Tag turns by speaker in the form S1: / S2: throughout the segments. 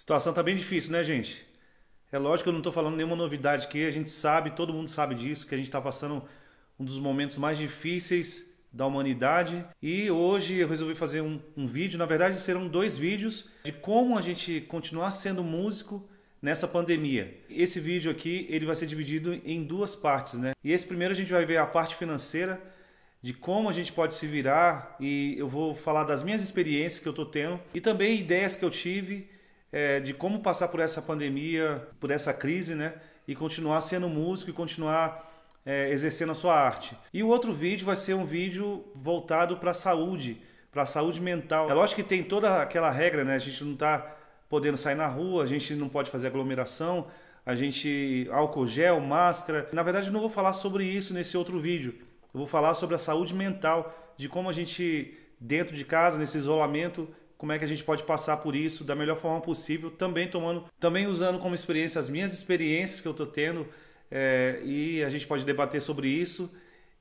S1: Situação tá bem difícil, né, gente? É lógico que eu não estou falando nenhuma novidade aqui, a gente sabe, todo mundo sabe disso, que a gente tá passando um dos momentos mais difíceis da humanidade. E hoje eu resolvi fazer um, um, vídeo, na verdade serão dois vídeos, de como a gente continuar sendo músico nessa pandemia. Esse vídeo aqui ele vai ser dividido em duas partes, né? E esse primeiro a gente vai ver a parte financeira, de como a gente pode se virar, e eu vou falar das minhas experiências que eu estou tendo e também ideias que eu tive é, de como passar por essa pandemia, por essa crise, né? E continuar sendo músico e continuar é, exercendo a sua arte. E o outro vídeo vai ser um vídeo voltado para a saúde, para a saúde mental. É lógico que tem toda aquela regra, né? A gente não está podendo sair na rua, a gente não pode fazer aglomeração, a gente álcool gel, máscara. Na verdade, eu não vou falar sobre isso nesse outro vídeo. Eu vou falar sobre a saúde mental, de como a gente dentro de casa, nesse isolamento, como é que a gente pode passar por isso da melhor forma possível, também tomando, também usando como experiência as minhas experiências que eu estou tendo é, e a gente pode debater sobre isso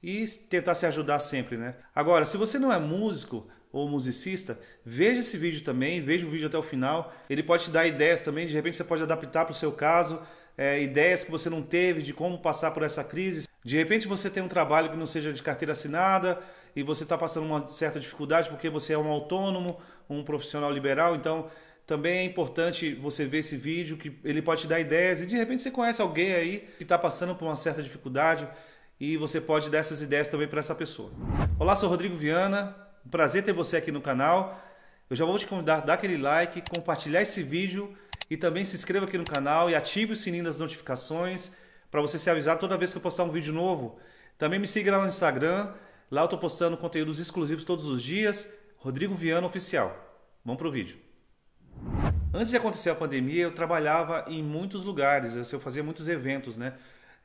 S1: e tentar se ajudar sempre, né? Agora, se você não é músico ou musicista, veja esse vídeo também, veja o vídeo até o final. Ele pode te dar ideias também, de repente você pode adaptar para o seu caso, é, ideias que você não teve de como passar por essa crise. De repente você tem um trabalho que não seja de carteira assinada, e você está passando uma certa dificuldade porque você é um autônomo, um profissional liberal, então também é importante você ver esse vídeo que ele pode te dar ideias e de repente você conhece alguém aí que está passando por uma certa dificuldade e você pode dar essas ideias também para essa pessoa. Olá, sou Rodrigo Viana, prazer ter você aqui no canal. Eu já vou te convidar a dar aquele like, compartilhar esse vídeo e também se inscreva aqui no canal e ative o sininho das notificações para você ser avisado toda vez que eu postar um vídeo novo. Também me siga lá no Instagram, Lá eu estou postando conteúdos exclusivos todos os dias. Rodrigo Viana Oficial. Vamos pro vídeo. Antes de acontecer a pandemia, eu trabalhava em muitos lugares, assim, eu fazia muitos eventos, né?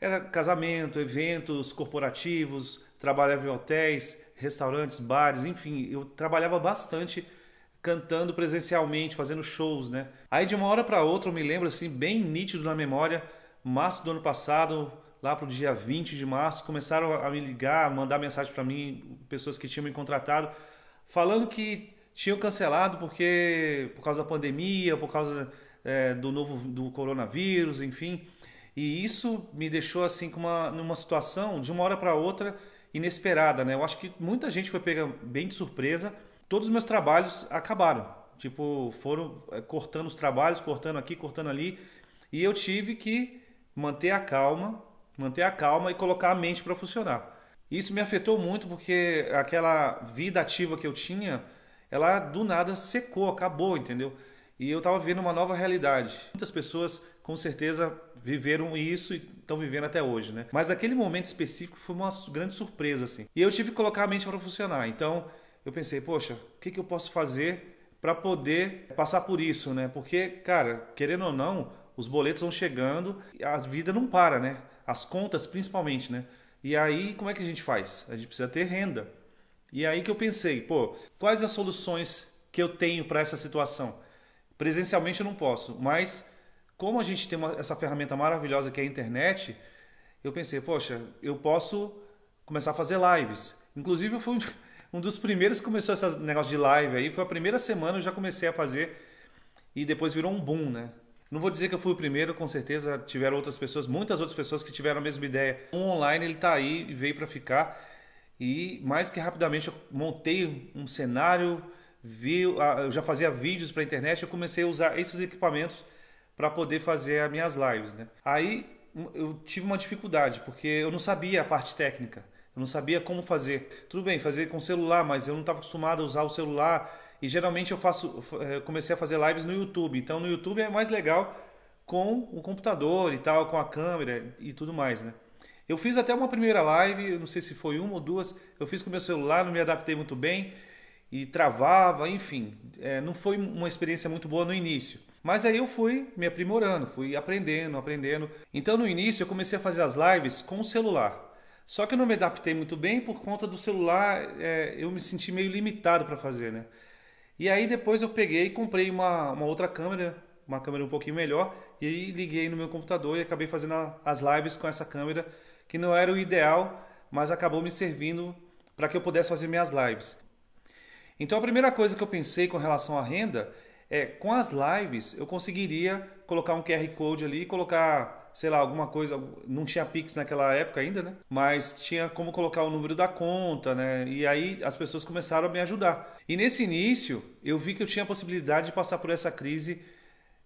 S1: Era casamento, eventos corporativos, trabalhava em hotéis, restaurantes, bares, enfim, eu trabalhava bastante cantando presencialmente, fazendo shows, né? Aí de uma hora para outra, eu me lembro assim bem nítido na memória, março do ano passado, lá para o dia 20 de março, começaram a me ligar, mandar mensagem para mim, pessoas que tinham me contratado, falando que tinham cancelado porque por causa da pandemia, por causa é, do novo do coronavírus, enfim. E isso me deixou assim com uma, numa situação de uma hora para outra inesperada, né? Eu acho que muita gente foi pega bem de surpresa. Todos os meus trabalhos acabaram, tipo foram é, cortando os trabalhos, cortando aqui, cortando ali, e eu tive que manter a calma, manter a calma e colocar a mente para funcionar. Isso me afetou muito porque aquela vida ativa que eu tinha, ela do nada secou, acabou, entendeu? E eu estava vendo uma nova realidade. Muitas pessoas, com certeza, viveram isso e estão vivendo até hoje, né? Mas aquele momento específico foi uma grande surpresa, assim. E eu tive que colocar a mente para funcionar. Então, eu pensei, poxa, o que, que eu posso fazer para poder passar por isso, né? Porque, cara, querendo ou não, os boletos vão chegando, a vida não para, né? as contas principalmente, né? E aí, como é que a gente faz? A gente precisa ter renda. E é aí que eu pensei, pô, quais as soluções que eu tenho para essa situação? Presencialmente eu não posso, mas como a gente tem uma, essa ferramenta maravilhosa que é a internet, eu pensei, poxa, eu posso começar a fazer lives. Inclusive, eu fui um dos primeiros que começou esse negócio de live aí. Foi a primeira semana eu já comecei a fazer e depois virou um boom, né? Não vou dizer que eu fui o primeiro, com certeza tiveram outras pessoas, muitas outras pessoas que tiveram a mesma ideia. O online ele está aí e veio para ficar. E mais que rapidamente eu montei um cenário, vi, ah, eu já fazia vídeos para a internet, eu comecei a usar esses equipamentos para poder fazer as minhas lives, né? Aí hum, eu tive uma dificuldade, porque eu não sabia a parte técnica. Eu não sabia como fazer. Tudo bem, fazer com celular, mas eu não estava acostumado a usar o celular e geralmente eu faço, eu eh, comecei a fazer lives no YouTube. Então no YouTube é mais legal com o computador e tal, com a câmera e tudo mais, né? Eu fiz até uma primeira live, não sei se foi uma ou duas, eu fiz com meu celular, não me adaptei muito bem e travava, enfim, é, não foi uma experiência muito boa no início. Mas aí eu fui me aprimorando, fui aprendendo, aprendendo. Então no início eu comecei a fazer as lives com o celular. Só que eu não me adaptei muito bem por conta do celular, é, eu me senti meio limitado para fazer, né? E aí depois eu peguei e comprei uma, uma outra câmera, uma câmera um pouquinho melhor, e liguei no meu computador e acabei fazendo a, as lives com essa câmera, que não era o ideal, mas acabou me servindo para que eu pudesse fazer minhas lives. Então a primeira coisa que eu pensei com relação à renda é com as lives eu conseguiria colocar um QR Code ali, colocar sei lá, alguma coisa, não tinha Pix naquela época ainda, né? Mas tinha como colocar o número da conta, né? E aí as pessoas começaram a me ajudar. E nesse início, eu vi que eu tinha a possibilidade de passar por essa crise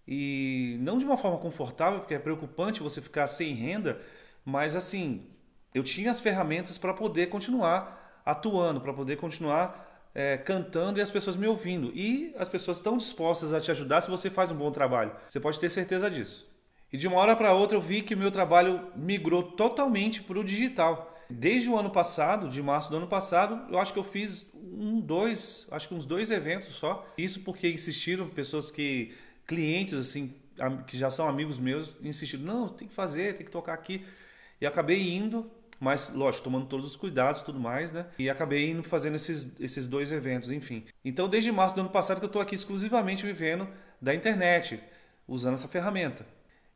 S1: e não de uma forma confortável, porque é preocupante você ficar sem renda, mas assim, eu tinha as ferramentas para poder continuar atuando, para poder continuar é, cantando e as pessoas me ouvindo. E as pessoas estão dispostas a te ajudar se você faz um bom trabalho. Você pode ter certeza disso. E de uma hora para outra eu vi que o meu trabalho migrou totalmente para o digital. Desde o ano passado, de março do ano passado, eu acho que eu fiz um, dois, acho que uns dois eventos só. Isso porque insistiram pessoas que, clientes assim, que já são amigos meus, insistiram, não, tem que fazer, tem que tocar aqui. E acabei indo, mas lógico, tomando todos os cuidados tudo mais, né? E acabei indo fazendo esses, esses dois eventos, enfim. Então, desde março do ano passado que eu estou aqui exclusivamente vivendo da internet, usando essa ferramenta.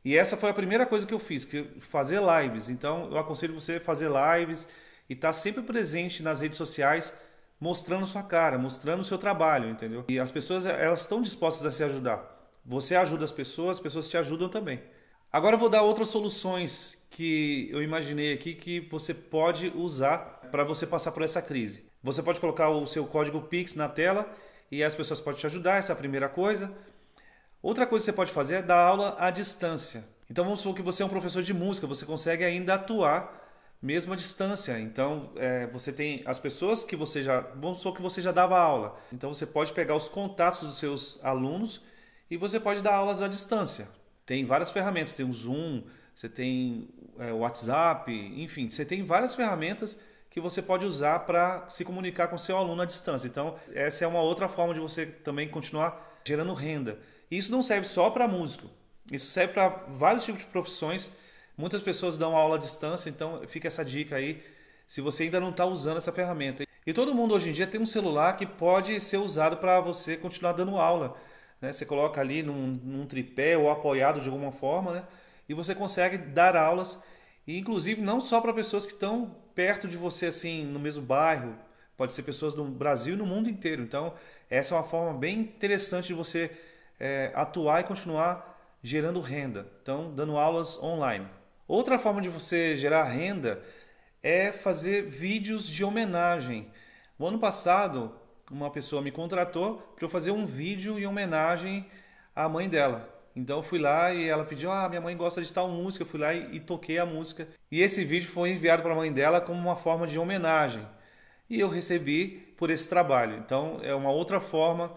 S1: E essa foi a primeira coisa que eu fiz, que fazer lives. Então, eu aconselho você a fazer lives e estar tá sempre presente nas redes sociais, mostrando sua cara, mostrando o seu trabalho, entendeu? E as pessoas, elas estão dispostas a se ajudar. Você ajuda as pessoas, as pessoas te ajudam também. Agora eu vou dar outras soluções que eu imaginei aqui que você pode usar para você passar por essa crise. Você pode colocar o seu código Pix na tela e as pessoas podem te ajudar, essa é a primeira coisa. Outra coisa que você pode fazer é dar aula à distância. Então vamos supor que você é um professor de música, você consegue ainda atuar mesmo à distância. Então é, você tem as pessoas que você já, vamos supor que você já dava aula. Então você pode pegar os contatos dos seus alunos e você pode dar aulas à distância. Tem várias ferramentas, tem o Zoom, você tem é, o WhatsApp, enfim, você tem várias ferramentas que você pode usar para se comunicar com seu aluno à distância. Então essa é uma outra forma de você também continuar gerando renda. E isso não serve só para músico. Isso serve para vários tipos de profissões. Muitas pessoas dão aula à distância, então fica essa dica aí se você ainda não está usando essa ferramenta. E todo mundo hoje em dia tem um celular que pode ser usado para você continuar dando aula. Né? Você coloca ali num, num tripé ou apoiado de alguma forma, né? e você consegue dar aulas, e inclusive não só para pessoas que estão perto de você, assim, no mesmo bairro, pode ser pessoas do Brasil e no mundo inteiro. Então, essa é uma forma bem interessante de você é, atuar e continuar gerando renda. Então, dando aulas online. Outra forma de você gerar renda é fazer vídeos de homenagem. No ano passado, uma pessoa me contratou para eu fazer um vídeo em homenagem à mãe dela. Então eu fui lá e ela pediu: Ah, minha mãe gosta de tal música. Eu fui lá e, e toquei a música. E esse vídeo foi enviado para a mãe dela como uma forma de homenagem. E eu recebi por esse trabalho. Então é uma outra forma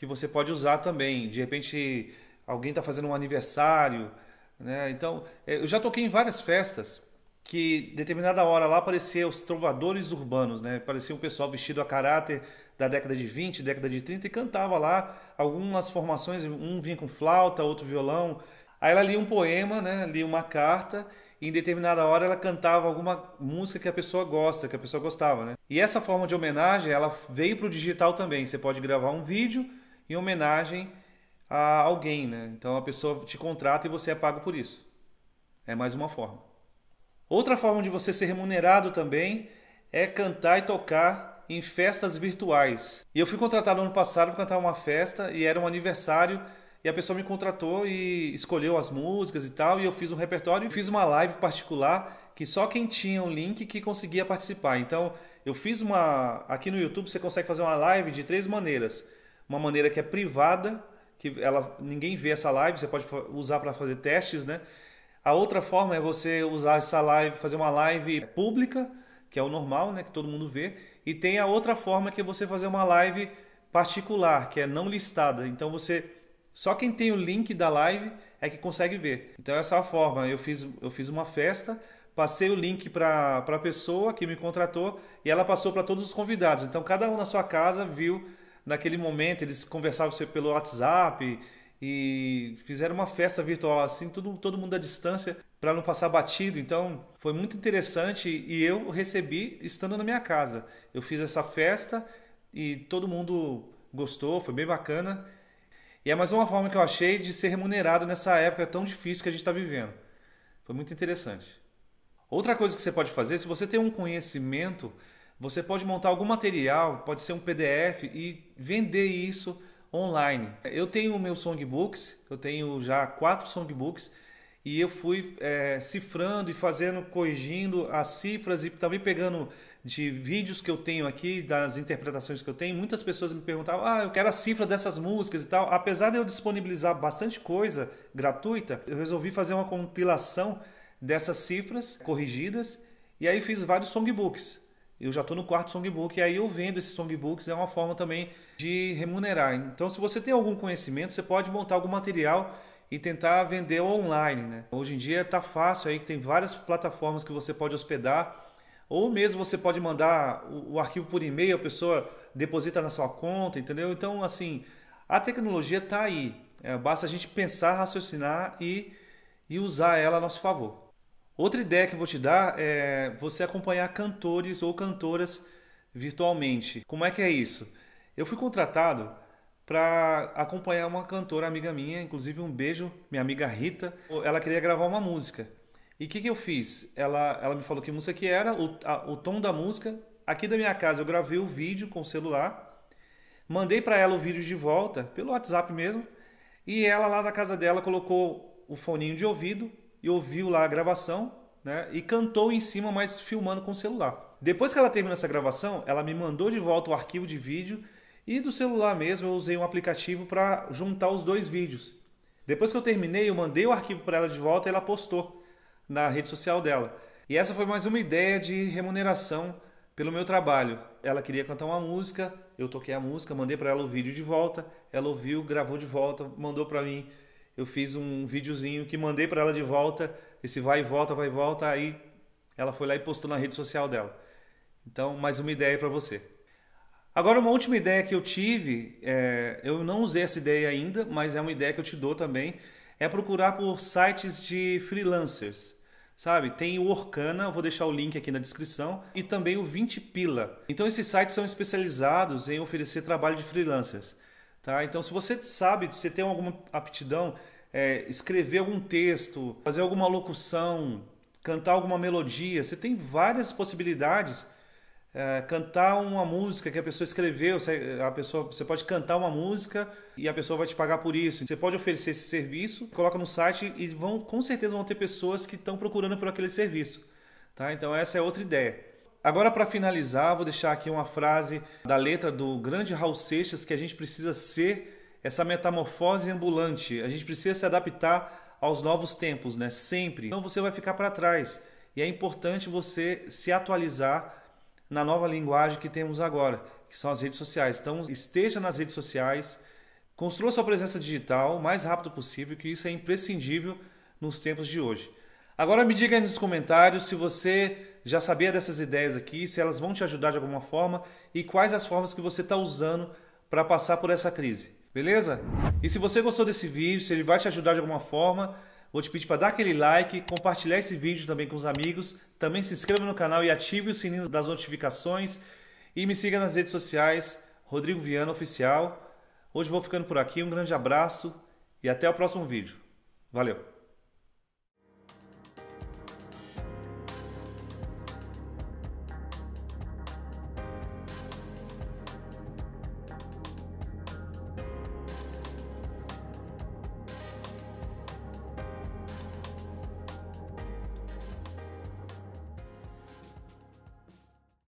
S1: que você pode usar também. De repente, alguém está fazendo um aniversário. Né? Então, é, eu já toquei em várias festas que determinada hora lá aparecia os trovadores urbanos, né? Parecia um pessoal vestido a caráter da década de 20, década de 30 e cantava lá algumas formações, um vinha com flauta, outro violão. Aí ela lia um poema, né? Lia uma carta e em determinada hora ela cantava alguma música que a pessoa gosta, que a pessoa gostava, né? E essa forma de homenagem, ela veio para o digital também. Você pode gravar um vídeo em homenagem a alguém, né? Então a pessoa te contrata e você é pago por isso. É mais uma forma. Outra forma de você ser remunerado também é cantar e tocar em festas virtuais. E eu fui contratado ano passado para cantar uma festa e era um aniversário e a pessoa me contratou e escolheu as músicas e tal e eu fiz um repertório e fiz uma live particular que só quem tinha um link que conseguia participar. Então eu fiz uma aqui no YouTube você consegue fazer uma live de três maneiras uma maneira que é privada, que ela ninguém vê essa live, você pode usar para fazer testes, né? A outra forma é você usar essa live, fazer uma live pública, que é o normal, né, que todo mundo vê, e tem a outra forma que é você fazer uma live particular, que é não listada. Então você só quem tem o link da live é que consegue ver. Então essa é a forma. Eu fiz eu fiz uma festa, passei o link para a pessoa que me contratou e ela passou para todos os convidados. Então cada um na sua casa viu naquele momento eles conversavam pelo WhatsApp e fizeram uma festa virtual assim, tudo, todo mundo à distância para não passar batido. Então foi muito interessante e eu recebi estando na minha casa. Eu fiz essa festa e todo mundo gostou, foi bem bacana. E é mais uma forma que eu achei de ser remunerado nessa época tão difícil que a gente está vivendo. Foi muito interessante. Outra coisa que você pode fazer, se você tem um conhecimento você pode montar algum material, pode ser um PDF e vender isso online. Eu tenho meus songbooks, eu tenho já quatro songbooks e eu fui é, cifrando e fazendo, corrigindo as cifras e também pegando de vídeos que eu tenho aqui, das interpretações que eu tenho. Muitas pessoas me perguntavam, ah, eu quero a cifra dessas músicas e tal. Apesar de eu disponibilizar bastante coisa gratuita, eu resolvi fazer uma compilação dessas cifras corrigidas e aí fiz vários songbooks eu já estou no quarto songbook, e aí eu vendo esses songbooks, é uma forma também de remunerar. Então, se você tem algum conhecimento, você pode montar algum material e tentar vender online. Né? Hoje em dia está fácil aí que tem várias plataformas que você pode hospedar, ou mesmo você pode mandar o, o arquivo por e-mail, a pessoa deposita na sua conta, entendeu? Então, assim, a tecnologia está aí. É, basta a gente pensar, raciocinar e, e usar ela a nosso favor. Outra ideia que eu vou te dar é você acompanhar cantores ou cantoras virtualmente. Como é que é isso? Eu fui contratado para acompanhar uma cantora amiga minha, inclusive um beijo, minha amiga Rita. Ela queria gravar uma música. E o que, que eu fiz? Ela, ela me falou que música que era, o, a, o tom da música. Aqui da minha casa eu gravei o vídeo com o celular, mandei para ela o vídeo de volta, pelo WhatsApp mesmo, e ela lá da casa dela colocou o foninho de ouvido e ouviu lá a gravação, né? E cantou em cima, mas filmando com o celular. Depois que ela terminou essa gravação, ela me mandou de volta o arquivo de vídeo e do celular mesmo eu usei um aplicativo para juntar os dois vídeos. Depois que eu terminei, eu mandei o arquivo para ela de volta e ela postou na rede social dela. E essa foi mais uma ideia de remuneração pelo meu trabalho. Ela queria cantar uma música, eu toquei a música, mandei para ela o vídeo de volta, ela ouviu, gravou de volta, mandou para mim eu fiz um videozinho que mandei para ela de volta, esse vai e volta, vai e volta, aí ela foi lá e postou na rede social dela. Então, mais uma ideia para você. Agora, uma última ideia que eu tive, é, eu não usei essa ideia ainda, mas é uma ideia que eu te dou também, é procurar por sites de freelancers. Sabe? Tem o Orkana, vou deixar o link aqui na descrição, e também o 20 Pila. Então, esses sites são especializados em oferecer trabalho de freelancers. Tá? Então, se você sabe, se você tem alguma aptidão, é, escrever algum texto, fazer alguma locução, cantar alguma melodia, você tem várias possibilidades. É, cantar uma música que a pessoa escreveu, a pessoa, você pode cantar uma música e a pessoa vai te pagar por isso. Você pode oferecer esse serviço, coloca no site e vão, com certeza vão ter pessoas que estão procurando por aquele serviço. Tá? Então essa é outra ideia. Agora, para finalizar, vou deixar aqui uma frase da letra do grande Raul Seixas que a gente precisa ser essa metamorfose ambulante. A gente precisa se adaptar aos novos tempos, né? Sempre. Então você vai ficar para trás. E é importante você se atualizar na nova linguagem que temos agora, que são as redes sociais. Então esteja nas redes sociais, construa sua presença digital o mais rápido possível, que isso é imprescindível nos tempos de hoje. Agora me diga aí nos comentários se você já sabia dessas ideias aqui, se elas vão te ajudar de alguma forma e quais as formas que você está usando para passar por essa crise. Beleza? E se você gostou desse vídeo, se ele vai te ajudar de alguma forma, vou te pedir para dar aquele like, compartilhar esse vídeo também com os amigos, também se inscreva no canal e ative o sininho das notificações e me siga nas redes sociais, Rodrigo Viana Oficial. Hoje vou ficando por aqui, um grande abraço e até o próximo vídeo. Valeu!